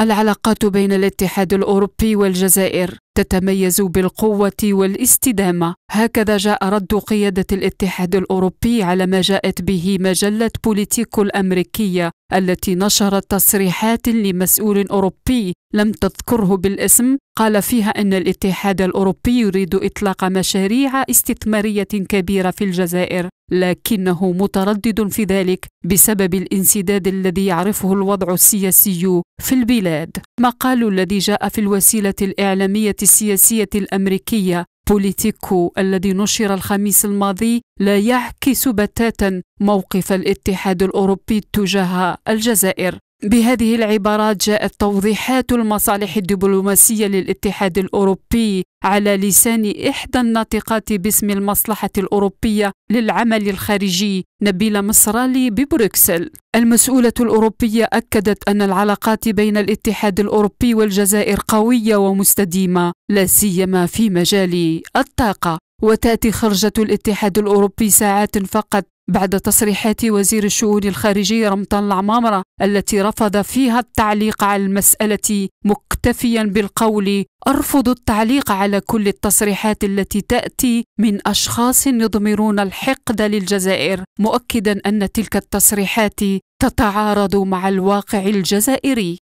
العلاقات بين الاتحاد الأوروبي والجزائر تتميز بالقوة والاستدامة هكذا جاء رد قيادة الاتحاد الأوروبي على ما جاءت به مجلة بوليتيكو الأمريكية التي نشرت تصريحات لمسؤول أوروبي لم تذكره بالاسم قال فيها أن الاتحاد الأوروبي يريد إطلاق مشاريع استثمارية كبيرة في الجزائر لكنه متردد في ذلك بسبب الانسداد الذي يعرفه الوضع السياسي في البلاد مقال الذي جاء في الوسيلة الإعلامية السياسية الأمريكية بوليتيكو الذي نشر الخميس الماضي لا يعكس بتاتا موقف الاتحاد الأوروبي تجاه الجزائر بهذه العبارات جاءت توضيحات المصالح الدبلوماسية للاتحاد الأوروبي على لسان إحدى الناطقات باسم المصلحة الأوروبية للعمل الخارجي نبيلة مصرالي ببروكسل المسؤولة الأوروبية أكدت أن العلاقات بين الاتحاد الأوروبي والجزائر قوية ومستديمة لا سيما في مجال الطاقة وتأتي خرجة الاتحاد الأوروبي ساعات فقط بعد تصريحات وزير الشؤون الخارجية رمضان العمامرة التي رفض فيها التعليق على المسألة مكتفيا بالقول أرفض التعليق على كل التصريحات التي تأتي من أشخاص يضمرون الحقد للجزائر مؤكدا أن تلك التصريحات تتعارض مع الواقع الجزائري